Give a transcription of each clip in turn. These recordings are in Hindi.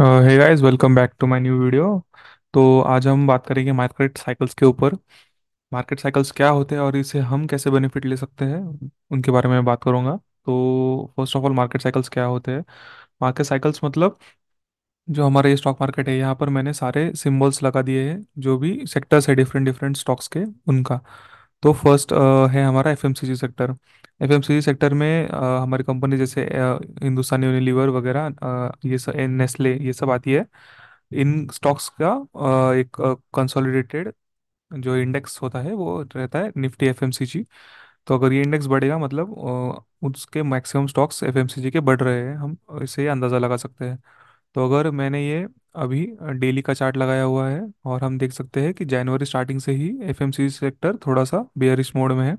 hey guys welcome back to my new video तो आज हम बात करेंगे मार्केट साइकिल्स के ऊपर मार्केट साइकिल्स क्या होते हैं और इसे हम कैसे बेनिफिट ले सकते हैं उनके बारे में बात करूंगा तो first of all market cycles क्या होते हैं मार्केट साइकिल्स मतलब जो हमारा ये स्टॉक मार्केट है यहाँ पर मैंने सारे सिम्बल्स लगा दिए हैं जो भी सेक्टर्स है डिफरेंट डिफरेंट स्टॉक्स के उनका तो फर्स्ट है हमारा एफएमसीजी सेक्टर एफएमसीजी सेक्टर में हमारी कंपनी जैसे हिंदुस्तानी हिंदुस्तान यूनिलीवर वगैरह ये सब नेस्ले ये सब आती है इन स्टॉक्स का एक कंसोलिडेटेड जो इंडेक्स होता है वो रहता है निफ्टी एफएमसीजी तो अगर ये इंडेक्स बढ़ेगा मतलब उसके मैक्सिमम स्टॉक्स एफएमसीजी के बढ़ रहे हैं हम इससे अंदाज़ा लगा सकते हैं तो अगर मैंने ये अभी डेली का चार्ट लगाया हुआ है और हम देख सकते हैं कि जनवरी स्टार्टिंग से ही एफएमसीजी सेक्टर थोड़ा सा बेयरिश मोड में है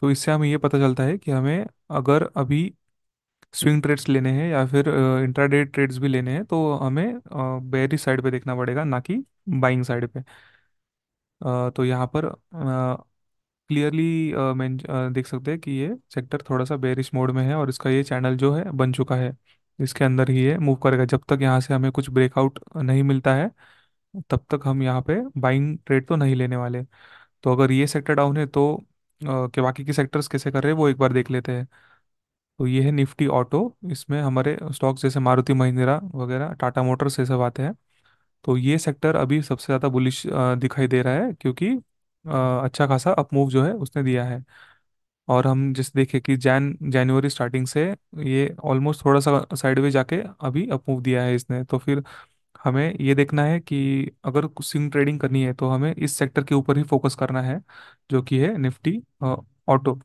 तो इससे हमें ये पता चलता है कि हमें अगर अभी स्विंग ट्रेड्स लेने हैं या फिर इंट्राडे ट्रेड्स भी लेने हैं तो हमें बेयरिश साइड पे देखना पड़ेगा ना कि बाइंग साइड पे तो यहाँ पर क्लियरली मैं देख सकते हैं कि ये सेक्टर थोड़ा सा बेयरिश मोड में है और इसका ये चैनल जो है बन चुका है इसके अंदर ही ये मूव करेगा जब तक यहाँ से हमें कुछ ब्रेकआउट नहीं मिलता है तब तक हम यहाँ पे बाइंग ट्रेड तो नहीं लेने वाले तो अगर ये सेक्टर डाउन है तो के बाकी के सेक्टर्स कैसे कर रहे हैं वो एक बार देख लेते हैं तो ये है निफ्टी ऑटो इसमें हमारे स्टॉक्स जैसे मारुति महिंद्रा वगैरह टाटा मोटर्स ये सब आते हैं तो ये सेक्टर अभी सबसे ज़्यादा बुलिश दिखाई दे रहा है क्योंकि अच्छा खासा अपमूव जो है उसने दिया है और हम जैसे देखे कि जैन जनवरी स्टार्टिंग से ये ऑलमोस्ट थोड़ा सा साइडवे जाके अभी अपमूव दिया है इसने तो फिर हमें ये देखना है कि अगर स्विंग ट्रेडिंग करनी है तो हमें इस सेक्टर के ऊपर ही फोकस करना है जो कि है निफ्टी ऑटो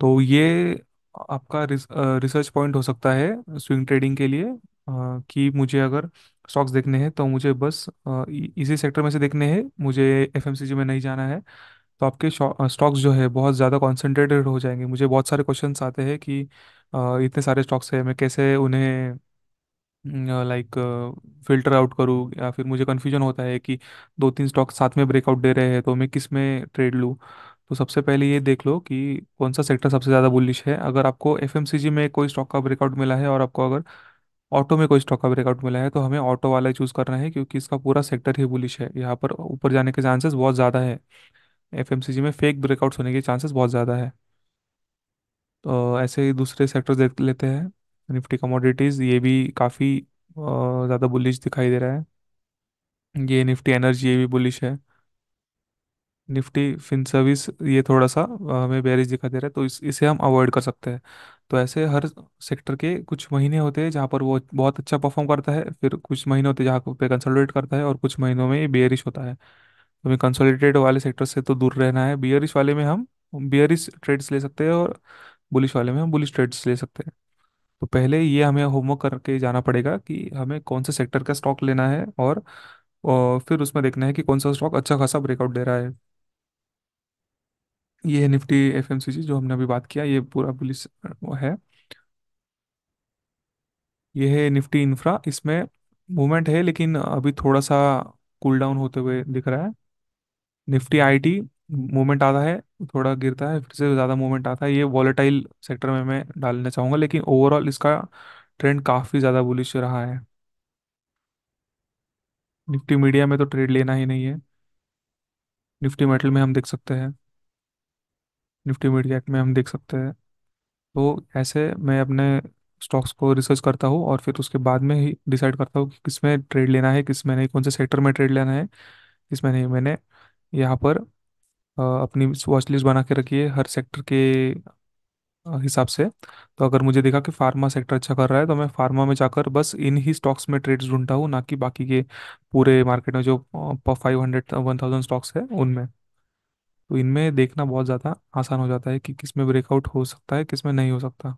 तो ये आपका रिस, रिसर्च पॉइंट हो सकता है स्विंग ट्रेडिंग के लिए आ, कि मुझे अगर स्टॉक्स देखने हैं तो मुझे बस आ, इसी सेक्टर में से देखने हैं मुझे एफएमसीजी में नहीं जाना है तो आपके स्टॉक्स जो है बहुत ज़्यादा कॉन्सेंट्रेटेड हो जाएंगे मुझे बहुत सारे क्वेश्चंस आते हैं कि इतने सारे स्टॉक्स हैं मैं कैसे उन्हें लाइक फिल्टर आउट करूँ या फिर मुझे कन्फ्यूजन होता है कि दो तीन स्टॉक साथ में ब्रेकआउट दे रहे हैं तो मैं किस में ट्रेड लूँ तो सबसे पहले ये देख लो कि कौन सा सेक्टर सबसे ज़्यादा बुलिश है अगर आपको एफ में कोई स्टॉक का ब्रेकआउट मिला है और आपको अगर ऑटो में कोई स्टॉक का ब्रेकआउट मिला है तो हमें ऑटो वाला चूज़ करना है क्योंकि इसका पूरा सेक्टर ही बुलिश है यहाँ पर ऊपर जाने के चांसेस बहुत ज़्यादा है एफ में फेक ब्रेकआउट्स होने के चांसेस बहुत ज़्यादा है तो ऐसे ही दूसरे सेक्टर्स देख लेते हैं निफ्टी कमोडिटीज़ ये भी काफ़ी ज़्यादा बुलिश दिखाई दे रहा है ये निफ्टी एनर्जी ये भी बुलिश है निफ्टी फिन सर्विस ये थोड़ा सा हमें बैरिज दिखा दे रहा है तो इस इसे हम अवॉइड कर सकते हैं तो ऐसे हर सेक्टर के कुछ महीने होते हैं जहाँ पर वो बहुत अच्छा परफॉर्म करता है फिर कुछ महीने होते हैं जहाँ पे कंसोलिडेट करता है और कुछ महीनों में ये बेरिश होता है तुम्हें कंसोलिडेटेड वाले सेक्टर से तो दूर रहना है बियरिश वाले में हम बियरिश ट्रेड्स ले सकते हैं और बुलिश वाले में हम बुलिश ट्रेड्स ले सकते हैं तो पहले ये हमें होमवर्क करके जाना पड़ेगा कि हमें कौन से सेक्टर का स्टॉक लेना है और, और फिर उसमें देखना है कि कौन सा स्टॉक अच्छा खासा ब्रेकआउट दे रहा है ये है निफ्टी एफ जो हमने अभी बात किया ये पूरा बुलिस है ये है निफ्टी इंफ्रा इसमें मूवमेंट है लेकिन अभी थोड़ा सा कूल डाउन होते हुए दिख रहा है निफ्टी आईटी मूवमेंट आता है थोड़ा गिरता है फिर से ज़्यादा मूवमेंट आता है ये वॉलेटाइल सेक्टर में मैं डालना चाहूँगा लेकिन ओवरऑल इसका ट्रेंड काफ़ी ज़्यादा बुलिश रहा है निफ्टी मीडिया में तो ट्रेड लेना ही नहीं है निफ्टी मेटल में हम देख सकते हैं निफ्टी मीडिया में हम देख सकते हैं तो ऐसे मैं अपने स्टॉक्स को रिसर्च करता हूँ और फिर उसके बाद में ही डिसाइड करता हूँ कि किस में ट्रेड लेना है किस में नहीं कौन से सेक्टर में ट्रेड लेना है किस में नहीं मैंने यहाँ पर अपनी वॉच लिस्ट बना के रखिए हर सेक्टर के हिसाब से तो अगर मुझे देखा कि फार्मा सेक्टर अच्छा कर रहा है तो मैं फार्मा में जाकर बस इन ही स्टॉक्स में ट्रेड्स ढूंढता हूँ ना कि बाकी के पूरे मार्केट में जो five hundred one thousand stocks है उनमें तो इनमें देखना बहुत ज़्यादा आसान हो जाता है कि किस में ब्रेकआउट हो सकता है किस में नहीं हो सकता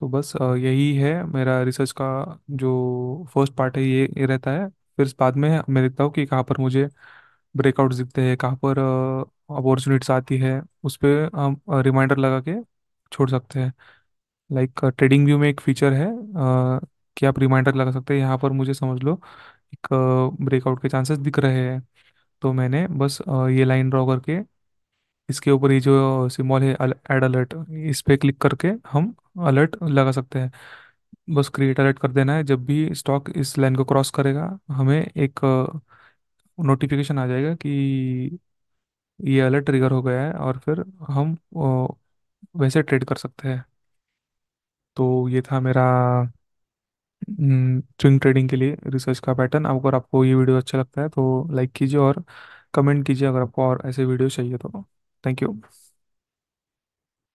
तो बस यही है मेरा रिसर्च का जो फर्स्ट पार्ट है ये ये रहता है फिर बाद में मैं देखता हूँ कि कहाँ पर मुझे ब्रेकआउट दिखते हैं कहाँ पर अपॉर्चुनिटीज आती है उस पर हम रिमाइंडर लगा के छोड़ सकते हैं लाइक ट्रेडिंग व्यू में एक फीचर है कि आप रिमाइंडर लगा सकते हैं यहाँ पर मुझे समझ लो एक ब्रेकआउट के चांसेस दिख रहे हैं तो मैंने बस ये लाइन ड्रॉ करके इसके ऊपर ये जो सिम्बॉल है एड अलर्ट इस पे क्लिक करके हम अलर्ट लगा सकते हैं बस क्रिएट अलर्ट कर देना है जब भी स्टॉक इस लाइन को क्रॉस करेगा हमें एक नोटिफिकेशन uh, आ जाएगा कि ये अलर्ट ट्रिगर हो गया है और फिर हम uh, वैसे ट्रेड कर सकते हैं तो ये था मेरा स्विंग हम्म, ट्रेडिंग के लिए रिसर्च का पैटर्न अब अगर आपको ये वीडियो अच्छा लगता है तो लाइक कीजिए और कमेंट कीजिए अगर आपको और ऐसे वीडियो चाहिए तो थैंक यू